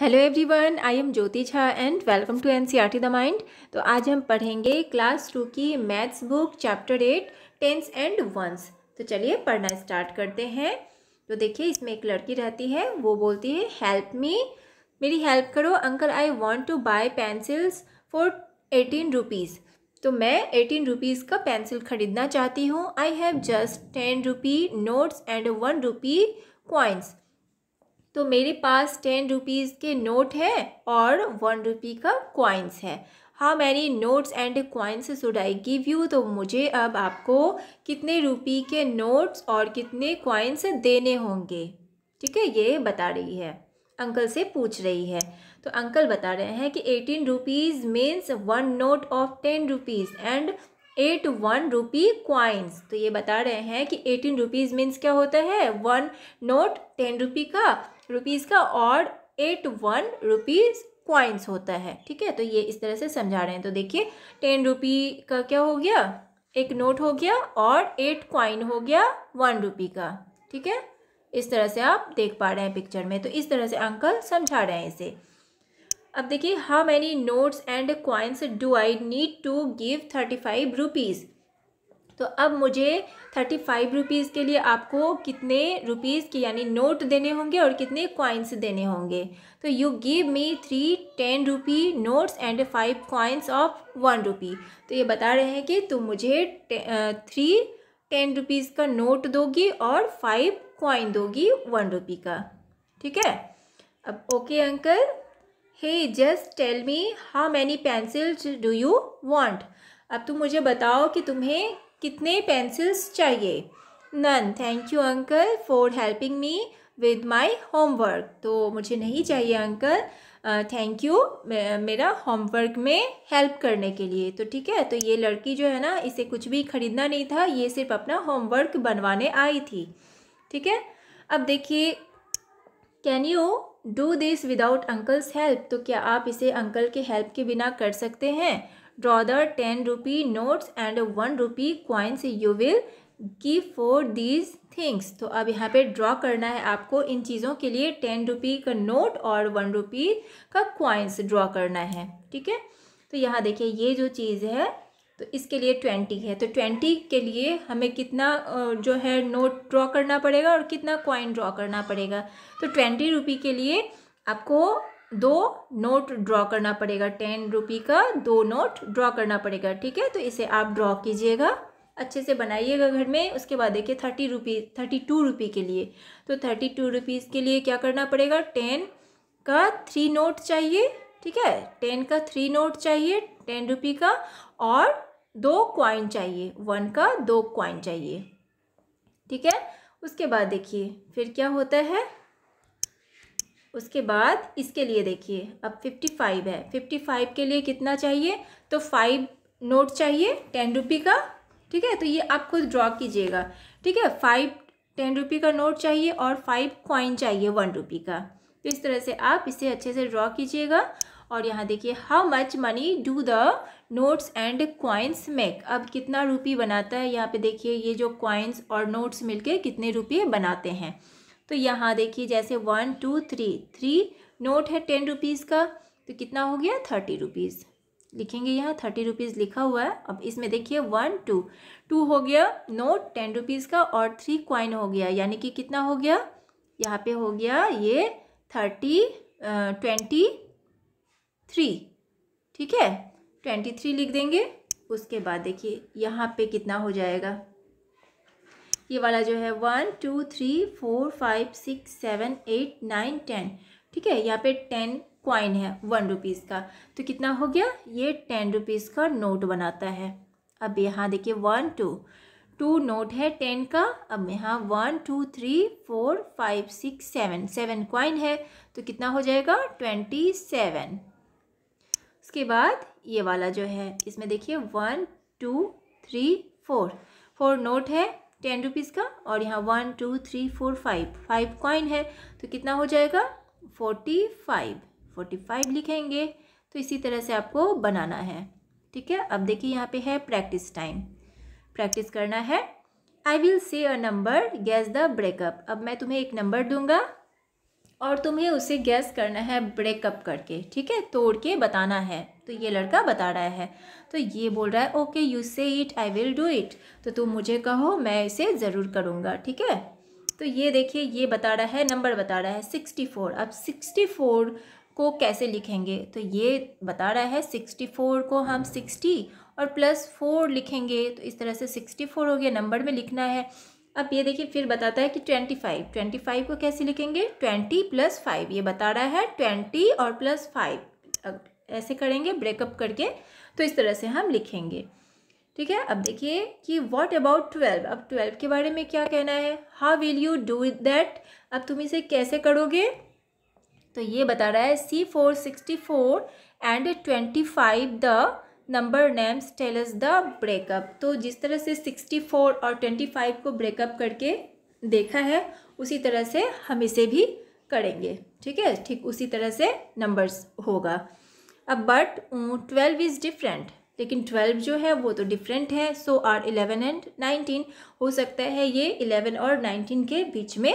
hello everyone I am Jyoti Jha and welcome to N C the mind तो आज हम पढ़ेंगे क्लास टू की maths book chapter eight tens and ones तो चलिए पढ़ना स्टार्ट करते हैं तो देखिए इसमें एक लड़की रहती है वो बोलती है हेल्प मी मेरी हेल्प करो uncle I want to buy pencils for eighteen rupees तो मैं एटीन रुपीज़ का पेंसिल ख़रीदना चाहती हूँ I have just ten rupee notes and one rupee coins तो मेरे पास टेन रुपीज़ के नोट है और वन रुपी का क्वाइंस है how many notes and coins should I give you तो मुझे अब आपको कितने रुपी के नोट्स और कितने क्वाइंस देने होंगे ठीक है ये बता रही है अंकल से पूछ रही है तो अंकल बता रहे हैं कि eighteen rupees means one note of ten rupees and eight one rupee coins तो ये बता रहे हैं कि एटीन रुपीज़ मीन्स क्या होता है वन नोट टेन रुपी का रुपीज़ का और एट वन रुपीज़ क्वाइंस होता है ठीक है तो ये इस तरह से समझा रहे हैं तो देखिए टेन रुपी का क्या हो गया एक नोट हो गया और एट क्वाइन हो गया वन रुपी का ठीक है इस तरह से आप देख पा रहे हैं पिक्चर में तो इस तरह से अंकल समझा रहे हैं इसे अब देखिए how many notes and coins do I need to give thirty five rupees तो अब मुझे थर्टी फाइव रुपीज़ के लिए आपको कितने रुपीज़ के यानी नोट देने होंगे और कितने कॉइन्स देने होंगे तो you give me three ten rupee notes and five coins of one rupee तो ये बता रहे हैं कि तुम मुझे थ्री टेन रुपीज़ का नोट दोगी और फाइव कॉइन दोगी वन रुपी का ठीक है अब okay uncle hey just tell me how many pencils do you want अब तुम मुझे बताओ कि तुम्हें कितने पेंसिल्स चाहिए none thank you uncle for helping me with my homework तो मुझे नहीं चाहिए अंकल थैंक uh, यू मेरा होमवर्क में हेल्प करने के लिए तो ठीक है तो ये लड़की जो है ना इसे कुछ भी ख़रीदना नहीं था ये सिर्फ अपना होमवर्क बनवाने आई थी ठीक है अब देखिए can you do this without uncle's help तो क्या आप इसे अंकल के हेल्प के बिना कर सकते हैं draw the 10 rupee notes and 1 rupee coins you will give for these things तो अब यहाँ पे ड्रॉ करना है आपको इन चीज़ों के लिए टेन रुपी का नोट और वन रुपी का क्वाइंस ड्रॉ करना है ठीक है तो यहाँ देखिए ये जो चीज़ है तो इसके लिए ट्वेंटी है तो ट्वेंटी के लिए हमें कितना जो है नोट ड्रॉ करना पड़ेगा और कितना कॉइन ड्रॉ करना पड़ेगा तो ट्वेंटी रुपी के लिए आपको दो नोट ड्रॉ करना पड़ेगा टेन रुपी का दो नोट ड्रॉ करना पड़ेगा ठीक है तो इसे आप ड्रॉ कीजिएगा अच्छे से बनाइएगा घर में उसके बाद देखिए thirty rupee thirty two rupee के लिए तो थर्टी टू रुपीज़ के लिए क्या करना पड़ेगा टेन का थ्री नोट चाहिए ठीक है टेन का थ्री नोट चाहिए टेन रुपी का और दो क्वाइन चाहिए वन का दो क्वाइन चाहिए ठीक है उसके बाद देखिए फिर क्या होता है उसके बाद इसके लिए देखिए अब फिफ्टी फाइव है फिफ्टी फाइव के लिए कितना चाहिए तो फाइव नोट चाहिए टेन रुपी का ठीक है तो ये आप खुद ड्रॉ कीजिएगा ठीक है फाइव टेन रुपी का नोट चाहिए और फाइव कॉइन चाहिए वन रुपी का तो इस तरह से आप इसे अच्छे से ड्रॉ कीजिएगा और यहाँ देखिए how much money do the notes and coins make अब कितना रुपी बनाता है यहाँ पे देखिए ये जो कॉइन्स और नोट्स मिलके कितने रुपये बनाते हैं तो यहाँ देखिए जैसे one two three three note है टेन रुपीज़ का तो कितना हो गया थर्टी रुपीज़ लिखेंगे यहाँ थर्टी रुपीज़ लिखा हुआ है अब इसमें देखिए वन टू टू हो गया नोट टेन रुपीज़ का और थ्री क्वाइन हो गया यानी कि कितना हो गया यहाँ पे हो गया ये थर्टी ट्वेंटी थ्री ठीक है ट्वेंटी थ्री लिख देंगे उसके बाद देखिए यहाँ पे कितना हो जाएगा ये वाला जो है one two three four five six seven eight nine ten ठीक है यहाँ पे टेन क्वाइन है वन रुपीज़ का तो कितना हो गया ये टेन रुपीज़ का नोट बनाता है अब यहाँ देखिए वन टू टू नोट है टेन का अब यहाँ one two three four five six seven seven coin है तो कितना हो जाएगा ट्वेंटी सेवन उसके बाद ये वाला जो है इसमें देखिए one two three four four note है टेन रुपीज़ का और यहाँ one two three four five five coin है तो कितना हो जाएगा फोर्टी फाइव फोर्टी फाइव लिखेंगे तो इसी तरह से आपको बनाना है ठीक है अब देखिए यहाँ पे है प्रैक्टिस टाइम प्रैक्टिस करना है I will say a number guess the breakup अब मैं तुम्हें एक नंबर दूंगा और तुम्हें उसे गैस करना है ब्रेकअप करके ठीक है तोड़ के बताना है तो ये लड़का बता रहा है तो ये बोल रहा है okay you say it I will do it तो तुम मुझे कहो मैं इसे ज़रूर करूँगा ठीक है तो ये देखिए ये बता रहा है नंबर बता रहा है सिक्सटी फोर अब सिक्सटी फोर को कैसे लिखेंगे तो ये बता रहा है सिक्सटी फोर को हम सिक्सटी और प्लस फोर लिखेंगे तो इस तरह से सिक्सटी फोर हो गया नंबर में लिखना है अब ये देखिए फिर बताता है कि ट्वेंटी फाइव ट्वेंटी फाइव को कैसे लिखेंगे ट्वेंटी प्लस फाइव ये बता रहा है ट्वेंटी और प्लस फाइव ऐसे करेंगे ब्रेकअप करके तो इस तरह से हम लिखेंगे ठीक है अब देखिए कि वॉट अबाउट ट्वेल्व अब ट्वेल्व के बारे में क्या कहना है how will you do that अब तुम इसे कैसे करोगे तो ये बता रहा है see for sixty four and twenty five the number names tells the breakup तो जिस तरह से सिक्सटी फोर और ट्वेंटी फाइव को ब्रेकअप करके देखा है उसी तरह से हम इसे भी करेंगे ठीक है ठीक उसी तरह से नंबर्स होगा अब बट ट्वेल्व इज़ डिफरेंट लेकिन ट्वेल्व जो है वो तो डिफरेंट है so are eleven and nineteen हो सकता है ये इलेवन और नाइनटीन के बीच में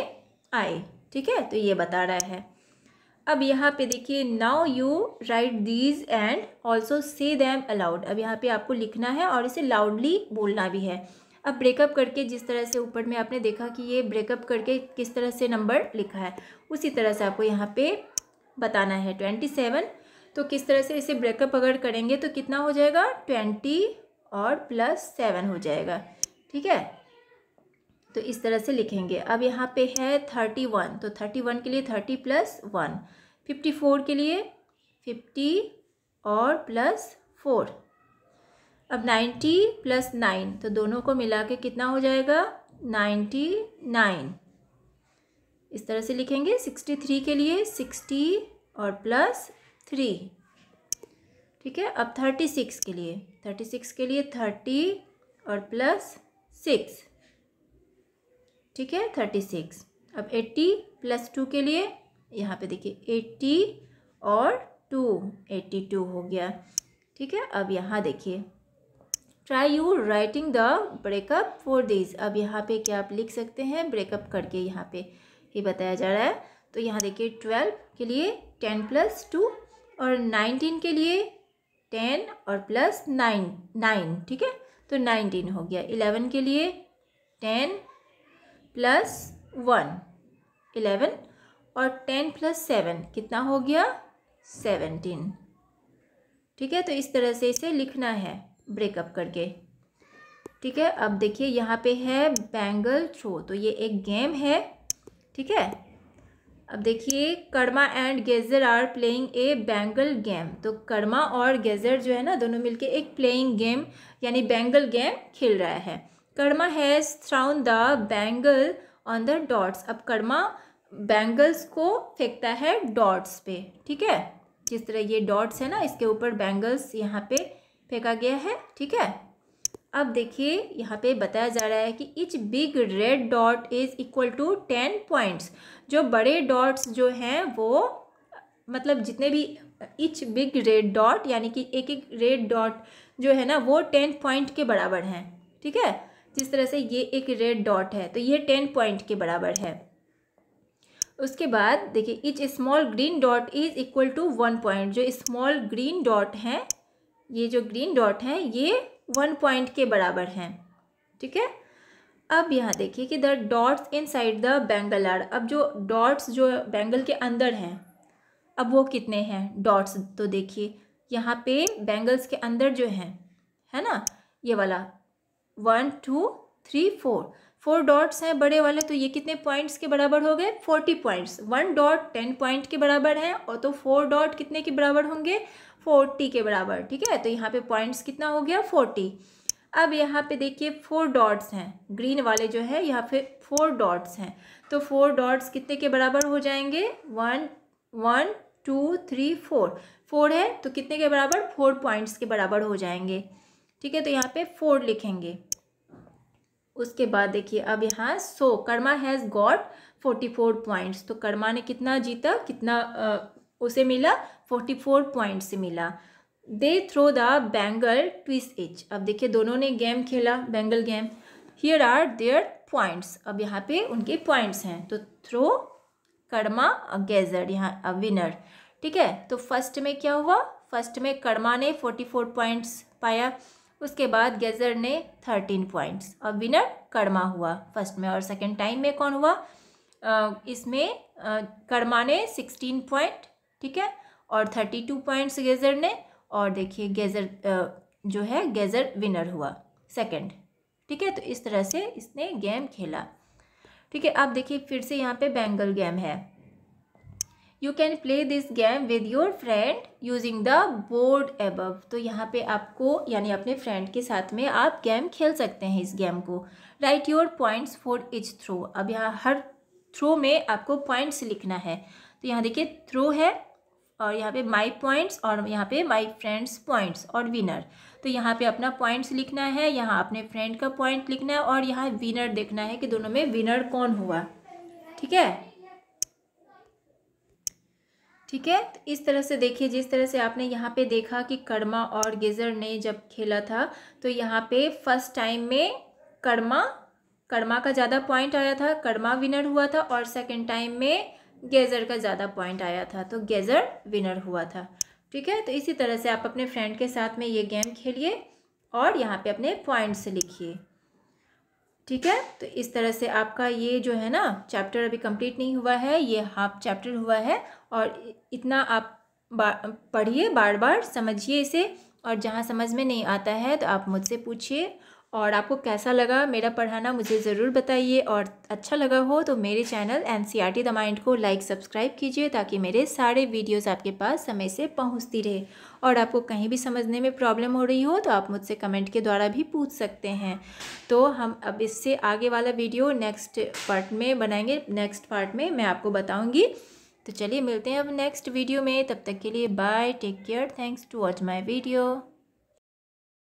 आए ठीक है तो ये बता रहा है अब यहाँ पे देखिए now you write these and also say them aloud अब यहाँ पे आपको लिखना है और इसे लाउडली बोलना भी है अब ब्रेकअप करके जिस तरह से ऊपर में आपने देखा कि ये ब्रेकअप करके किस तरह से नंबर लिखा है उसी तरह से आपको यहाँ पे बताना है ट्वेंटी सेवन तो किस तरह से इसे ब्रेकअप अगर करेंगे तो कितना हो जाएगा ट्वेंटी और प्लस सेवन हो जाएगा ठीक है तो इस तरह से लिखेंगे अब यहाँ पे है थर्टी वन तो थर्टी वन के लिए thirty plus one fifty four के लिए फिफ्टी और प्लस फोर अब नाइन्टी प्लस नाइन तो दोनों को मिला के कितना हो जाएगा नाइन्टी नाइन इस तरह से लिखेंगे सिक्सटी थ्री के लिए सिक्सटी और प्लस थ्री ठीक है अब थर्टी सिक्स के लिए थर्टी सिक्स के लिए थर्टी और प्लस सिक्स ठीक है थर्टी सिक्स अब एट्टी प्लस टू के लिए यहाँ पे देखिए एट्टी और टू एट्टी टू हो गया ठीक है अब यहाँ देखिए try you writing the breakup for this अब यहाँ पे क्या आप लिख सकते हैं ब्रेकअप करके यहाँ पे ही बताया जा रहा है तो यहाँ देखिए ट्वेल्व के लिए टेन प्लस टू और नाइनटीन के लिए टेन और प्लस नाइन नाइन ठीक है तो नाइनटीन हो गया इलेवन के लिए टेन प्लस वन इलेवन और टेन प्लस सेवन कितना हो गया सेवनटीन ठीक है तो इस तरह से इसे लिखना है ब्रेकअप करके ठीक है अब देखिए यहाँ पे है बैंगल थ्रो तो ये एक गेम है ठीक है अब देखिए कड़मा एंड गेजर are playing a bangle game तो कड़मा और गेजर जो है ना दोनों मिलके एक प्लेइंग गेम यानी बैंगल गेम खेल रहा है Karma has thrown the bangle on the dots अब कड़मा बैंगल्स को फेंकता है डॉट्स पे ठीक है जिस तरह ये डॉट्स है ना इसके ऊपर बैंगल्स यहाँ पे फेंका गया है ठीक है अब देखिए यहाँ पे बताया जा रहा है कि each big red dot is equal to ten points जो बड़े डॉट्स जो हैं वो मतलब जितने भी इच बिग रेड डॉट यानी कि एक एक रेड डॉट जो है ना वो टेन पॉइंट के बराबर हैं ठीक है जिस तरह से ये एक रेड डॉट है तो ये टेन पॉइंट के बराबर है उसके बाद देखिए each small green dot is equal to one point जो स्मॉल ग्रीन डॉट हैं ये जो ग्रीन डॉट हैं ये वन पॉइंट के बराबर हैं ठीक है अब यहाँ देखिए कि the dots inside the bangle are अब जो डॉट्स जो बैंगल के अंदर हैं अब वो कितने हैं डॉट्स तो देखिए यहाँ पे बैंगल्स के अंदर जो हैं है ना ये वाला one two three four four dots हैं बड़े वाले तो ये कितने पॉइंट्स के बराबर हो गए forty points one dot ten point के बराबर हैं और तो फोर डॉट कितने के बराबर होंगे फोर्टी के बराबर ठीक है तो यहाँ पे पॉइंट्स कितना हो गया फोर्टी अब यहाँ पे देखिए फोर डॉट्स हैं ग्रीन वाले जो है यहाँ पे फोर डॉट्स हैं तो फोर डॉट्स कितने के बराबर हो जाएंगे one one two three four four है तो कितने के बराबर फोर पॉइंट्स के बराबर हो जाएंगे ठीक है तो यहाँ पे फोर लिखेंगे उसके बाद देखिए अब यहाँ so Karma has got forty four points तो कर्मा ने कितना जीता कितना उसे मिला फोर्टी फोर पॉइंट से मिला they throw the bangle twice each अब देखिए दोनों ने गेम खेला bangle game here are their points अब यहाँ पे उनके पॉइंट्स हैं तो थ्रो कड़मा और गेजर यहाँ विनर ठीक है तो फर्स्ट में क्या हुआ फर्स्ट में कड़मा ने फोर्टी फोर पॉइंट्स पाया उसके बाद गेजर ने थर्टीन पॉइंट्स और विनर कड़मा हुआ फर्स्ट में और सेकेंड टाइम में कौन हुआ इसमें कड़मा ने सिक्सटीन पॉइंट ठीक है और थर्टी टू पॉइंट्स गेजर ने और देखिए गेजर जो है गेजर विनर हुआ सेकंड ठीक है तो इस तरह से इसने गेम खेला ठीक है आप देखिए फिर से यहाँ पे बैंगल गेम है you can play this game with your friend using the board above तो यहाँ पे आपको यानी अपने फ्रेंड के साथ में आप गेम खेल सकते हैं इस गेम को write your points for each throw अब यहाँ हर थ्रो में आपको पॉइंट्स लिखना है तो यहाँ देखिए थ्रो है और यहाँ पे माई पॉइंट्स और यहाँ पे माई फ्रेंड्स पॉइंट्स और विनर तो यहाँ पे अपना पॉइंट्स लिखना है यहाँ अपने फ्रेंड का पॉइंट लिखना है और यहाँ विनर देखना है कि दोनों में विनर कौन हुआ ठीक है ठीक है तो इस तरह से देखिए जिस तरह से आपने यहाँ पे देखा कि कर्मा और गेजर ने जब खेला था तो यहाँ पे फर्स्ट टाइम में कर्मा कर्मा का ज़्यादा पॉइंट आया था कर्मा विनर हुआ था और सेकेंड टाइम में गेज़र का ज़्यादा पॉइंट आया था तो गेज़र विनर हुआ था ठीक है तो इसी तरह से आप अपने फ्रेंड के साथ में ये गेम खेलिए और यहाँ पे अपने पॉइंट्स लिखिए ठीक है तो इस तरह से आपका ये जो है ना चैप्टर अभी कंप्लीट नहीं हुआ है ये हाफ चैप्टर हुआ है और इतना आप पढ़िए बार बार समझिए इसे और जहाँ समझ में नहीं आता है तो आप मुझसे पूछिए और आपको कैसा लगा मेरा पढ़ाना मुझे ज़रूर बताइए और अच्छा लगा हो तो मेरे channel N C R T the mind को लाइक सब्सक्राइब कीजिए ताकि मेरे सारे वीडियोस आपके पास समय से पहुंचती रहे और आपको कहीं भी समझने में प्रॉब्लम हो रही हो तो आप मुझसे कमेंट के द्वारा भी पूछ सकते हैं तो हम अब इससे आगे वाला वीडियो नेक्स्ट पार्ट में बनाएंगे नेक्स्ट पार्ट में मैं आपको बताऊँगी तो चलिए मिलते हैं अब नेक्स्ट वीडियो में तब तक के लिए bye take care thanks to watch my video